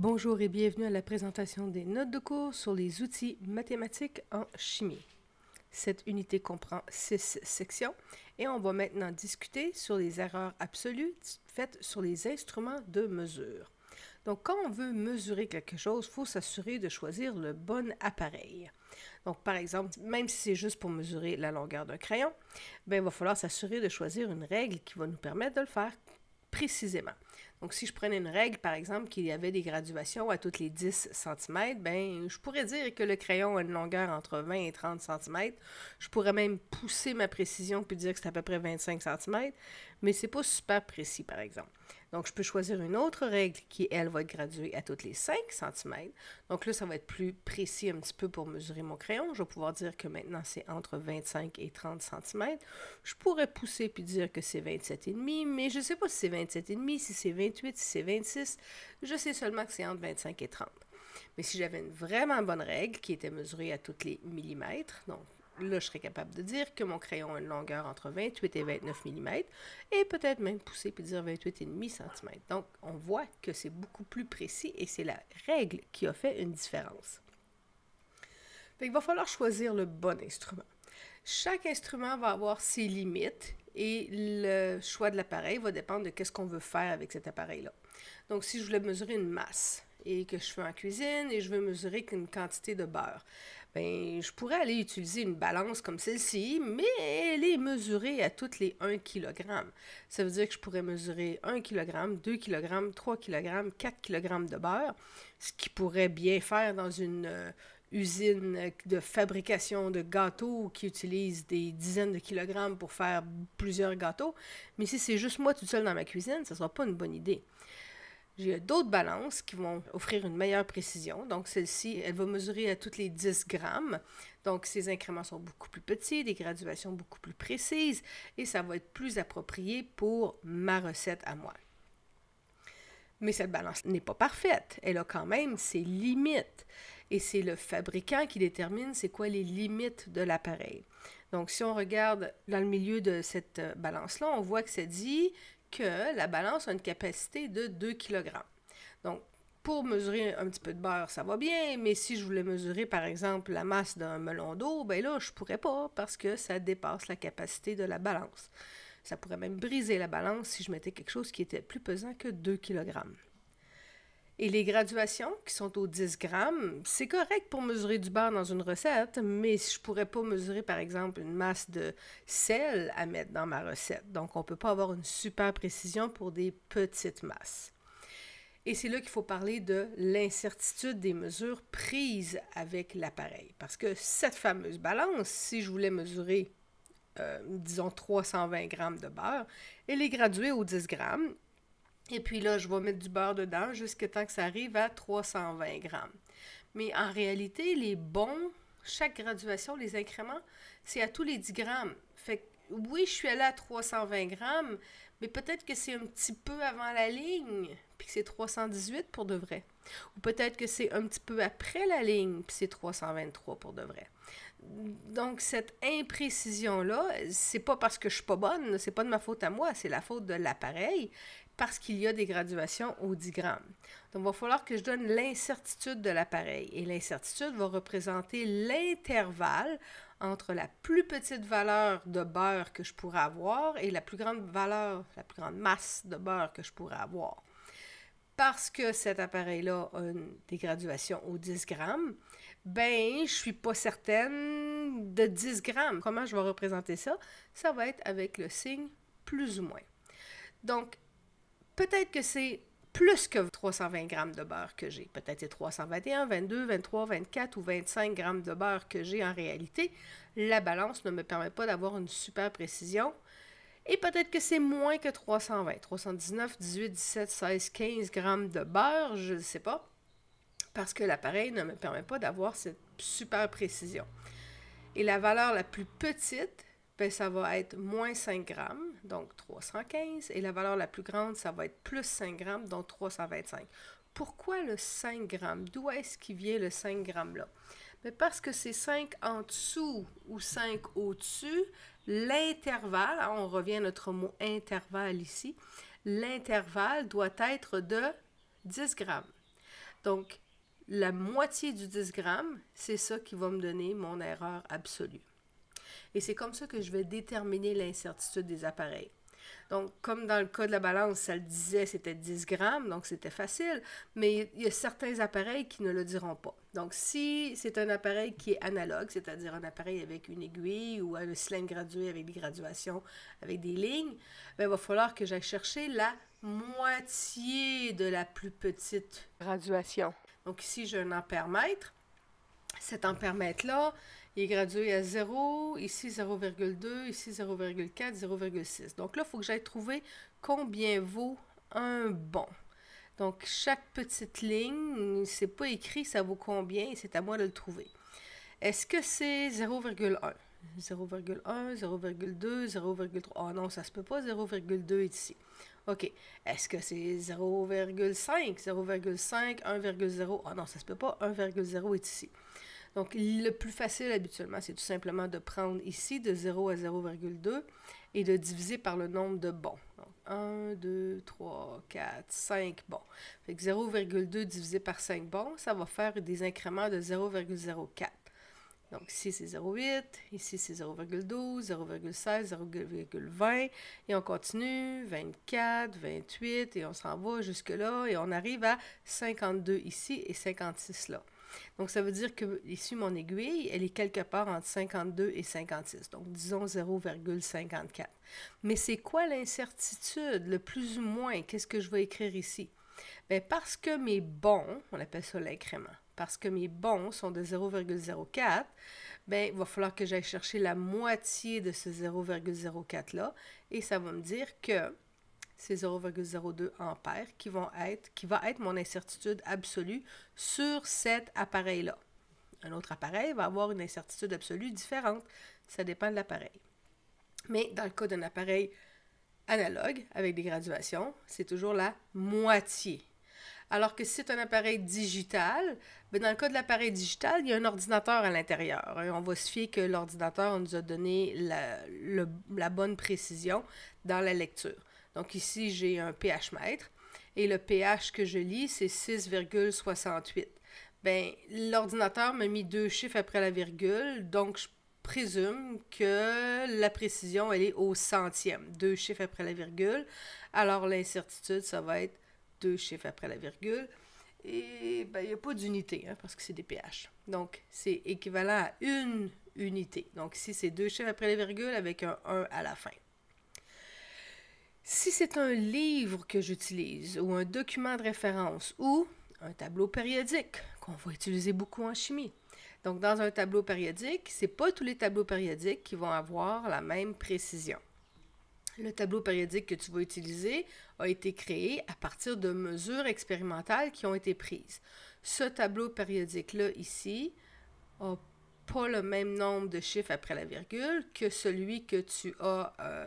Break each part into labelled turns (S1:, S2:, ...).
S1: Bonjour et bienvenue à la présentation des notes de cours sur les outils mathématiques en chimie. Cette unité comprend six sections et on va maintenant discuter sur les erreurs absolues faites sur les instruments de mesure. Donc, quand on veut mesurer quelque chose, il faut s'assurer de choisir le bon appareil. Donc, par exemple, même si c'est juste pour mesurer la longueur d'un crayon, ben, il va falloir s'assurer de choisir une règle qui va nous permettre de le faire précisément. Donc, si je prenais une règle, par exemple, qu'il y avait des graduations à toutes les 10 cm, ben, je pourrais dire que le crayon a une longueur entre 20 et 30 cm. Je pourrais même pousser ma précision puis dire que c'est à peu près 25 cm, mais c'est pas super précis, par exemple. Donc, je peux choisir une autre règle qui, elle, va être graduée à toutes les 5 cm. Donc là, ça va être plus précis un petit peu pour mesurer mon crayon. Je vais pouvoir dire que maintenant, c'est entre 25 et 30 cm. Je pourrais pousser puis dire que c'est 27,5, mais je ne sais pas si c'est 27,5, si c'est 28, si c'est 26. Je sais seulement que c'est entre 25 et 30. Mais si j'avais une vraiment bonne règle qui était mesurée à tous les millimètres, donc là, je serais capable de dire que mon crayon a une longueur entre 28 et 29 mm et peut-être même pousser puis dire 28,5 cm. Donc, on voit que c'est beaucoup plus précis et c'est la règle qui a fait une différence. il va falloir choisir le bon instrument. Chaque instrument va avoir ses limites et le choix de l'appareil va dépendre de qu'est-ce qu'on veut faire avec cet appareil-là. Donc, si je voulais mesurer une masse et que je fais en cuisine et je veux mesurer une quantité de beurre, ben, je pourrais aller utiliser une balance comme celle-ci, mais elle est mesurée à toutes les 1 kg. Ça veut dire que je pourrais mesurer 1 kg, 2 kg, 3 kg, 4 kg de beurre, ce qui pourrait bien faire dans une euh, usine de fabrication de gâteaux qui utilise des dizaines de kilogrammes pour faire plusieurs gâteaux. Mais si c'est juste moi tout seul dans ma cuisine, ce ne sera pas une bonne idée. J'ai d'autres balances qui vont offrir une meilleure précision. Donc, celle-ci, elle va mesurer à toutes les 10 grammes. Donc, ces incréments sont beaucoup plus petits, des graduations beaucoup plus précises et ça va être plus approprié pour ma recette à moi. Mais cette balance n'est pas parfaite. Elle a quand même ses limites. Et c'est le fabricant qui détermine c'est quoi les limites de l'appareil. Donc, si on regarde dans le milieu de cette balance-là, on voit que ça dit que la balance a une capacité de 2 kg. Donc, pour mesurer un petit peu de beurre, ça va bien, mais si je voulais mesurer, par exemple, la masse d'un melon d'eau, ben là, je pourrais pas parce que ça dépasse la capacité de la balance. Ça pourrait même briser la balance si je mettais quelque chose qui était plus pesant que 2 kg. Et les graduations, qui sont aux 10 grammes, c'est correct pour mesurer du beurre dans une recette, mais je ne pourrais pas mesurer, par exemple, une masse de sel à mettre dans ma recette. Donc, on ne peut pas avoir une super précision pour des petites masses. Et c'est là qu'il faut parler de l'incertitude des mesures prises avec l'appareil. Parce que cette fameuse balance, si je voulais mesurer, euh, disons, 320 grammes de beurre, elle est graduée aux 10 grammes et puis là, je vais mettre du beurre dedans jusqu'à temps que ça arrive à 320 grammes. Mais en réalité, les bons, chaque graduation, les incréments, c'est à tous les 10 grammes. Fait que, oui, je suis allée à 320 grammes, mais peut-être que c'est un petit peu avant la ligne, puis que c'est 318 pour de vrai. Ou peut-être que c'est un petit peu après la ligne, puis c'est 323 pour de vrai. Donc, cette imprécision-là, c'est pas parce que je suis pas bonne, c'est pas de ma faute à moi, c'est la faute de l'appareil parce qu'il y a des graduations au 10 grammes. Donc, il va falloir que je donne l'incertitude de l'appareil. Et l'incertitude va représenter l'intervalle entre la plus petite valeur de beurre que je pourrais avoir et la plus grande valeur, la plus grande masse de beurre que je pourrais avoir. Parce que cet appareil-là a des graduations au 10 grammes, ben, je suis pas certaine de 10 grammes. Comment je vais représenter ça? Ça va être avec le signe plus ou moins. Donc, peut-être que c'est plus que 320 grammes de beurre que j'ai. Peut-être c'est 321, 22, 23, 24 ou 25 grammes de beurre que j'ai en réalité. La balance ne me permet pas d'avoir une super précision. Et peut-être que c'est moins que 320, 319, 18, 17, 16, 15 grammes de beurre, je ne sais pas, parce que l'appareil ne me permet pas d'avoir cette super précision. Et la valeur la plus petite, ben, ça va être moins 5 grammes donc 315, et la valeur la plus grande, ça va être plus 5 grammes, donc 325. Pourquoi le 5 grammes? D'où est-ce qu'il vient le 5 grammes-là? Mais ben, parce que c'est 5 en dessous ou 5 au-dessus, l'intervalle, hein, on revient à notre mot intervalle ici, l'intervalle doit être de 10 grammes. Donc, la moitié du 10 grammes, c'est ça qui va me donner mon erreur absolue et c'est comme ça que je vais déterminer l'incertitude des appareils. Donc, comme dans le cas de la balance, ça le disait, c'était 10 grammes, donc c'était facile, mais il y a certains appareils qui ne le diront pas. Donc, si c'est un appareil qui est analogue, c'est-à-dire un appareil avec une aiguille ou un cylindre gradué avec des graduations, avec des lignes, bien, il va falloir que j'aille chercher la moitié de la plus petite graduation. Donc, ici, j'ai un ampèremètre. Cet ampèremètre-là, il est gradué à 0, ici 0,2, ici 0,4, 0,6. Donc là, il faut que j'aille trouver combien vaut un bon. Donc chaque petite ligne, c'est pas écrit, ça vaut combien, c'est à moi de le trouver. Est-ce que c'est 0,1? 0,1, 0,2, 0,3. Ah non, ça se peut pas, 0,2 est ici. OK. Est-ce que c'est 0,5, 0,5, 1,0? Ah non, ça se peut pas, 1,0 est ici. Donc, le plus facile habituellement, c'est tout simplement de prendre ici de 0 à 0,2 et de diviser par le nombre de bons. Donc, 1, 2, 3, 4, 5 bons. Donc 0,2 divisé par 5 bons, ça va faire des incréments de 0,04. Donc ici c'est 0,8, ici c'est 0,12, 0,16, 0,20, et on continue, 24, 28, et on s'en va jusque-là, et on arrive à 52 ici et 56 là. Donc, ça veut dire que ici, mon aiguille, elle est quelque part entre 52 et 56, donc disons 0,54. Mais c'est quoi l'incertitude, le plus ou moins? Qu'est-ce que je vais écrire ici? Bien, parce que mes bons, on appelle ça l'incrément, parce que mes bons sont de 0,04, bien, il va falloir que j'aille chercher la moitié de ce 0,04-là, et ça va me dire que c'est 0,02 ampères qui qui va être mon incertitude absolue sur cet appareil-là. Un autre appareil va avoir une incertitude absolue différente. Ça dépend de l'appareil. Mais dans le cas d'un appareil analogue avec des graduations, c'est toujours la moitié. Alors que si c'est un appareil digital, bien dans le cas de l'appareil digital, il y a un ordinateur à l'intérieur. On va se fier que l'ordinateur nous a donné la bonne précision dans la lecture. Donc ici, j'ai un pH mètre et le pH que je lis, c'est 6,68. Ben, l'ordinateur m'a mis deux chiffres après la virgule, donc je présume que la précision, elle est au centième, deux chiffres après la virgule. Alors l'incertitude, ça va être deux chiffres après la virgule. Et ben, il n'y a pas d'unité, hein, parce que c'est des pH. Donc, c'est équivalent à une unité. Donc, ici, c'est deux chiffres après la virgule avec un 1 à la fin. Si c'est un livre que j'utilise ou un document de référence ou un tableau périodique qu'on va utiliser beaucoup en chimie. Donc, dans un tableau périodique, ce n'est pas tous les tableaux périodiques qui vont avoir la même précision. Le tableau périodique que tu vas utiliser a été créé à partir de mesures expérimentales qui ont été prises. Ce tableau périodique-là, ici, n'a pas le même nombre de chiffres après la virgule que celui que tu as euh,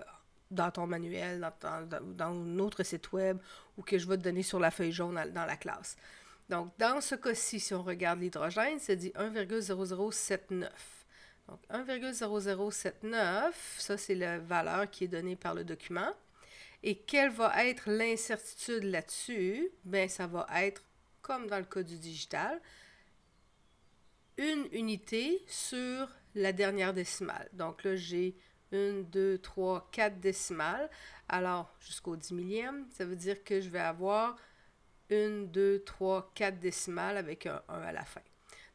S1: dans ton manuel, dans, un autre notre site web ou que je vais te donner sur la feuille jaune dans, la classe. Donc, dans ce cas-ci, si on regarde l'hydrogène, c'est dit 1,0079. Donc, 1,0079, ça, c'est la valeur qui est donnée par le document. Et quelle va être l'incertitude là-dessus? Bien, ça va être, comme dans le cas du digital, une unité sur la dernière décimale. Donc là, j'ai 1, 2, 3, 4 décimales. Alors, jusqu'au 10 millième, ça veut dire que je vais avoir 1, 2, 3, 4 décimales avec un 1 à la fin.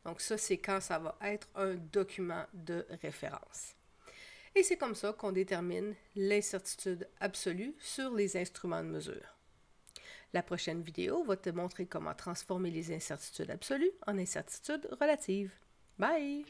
S1: Donc ça, c'est quand ça va être un document de référence. Et c'est comme ça qu'on détermine l'incertitude absolue sur les instruments de mesure. La prochaine vidéo va te montrer comment transformer les incertitudes absolues en incertitudes relatives. Bye!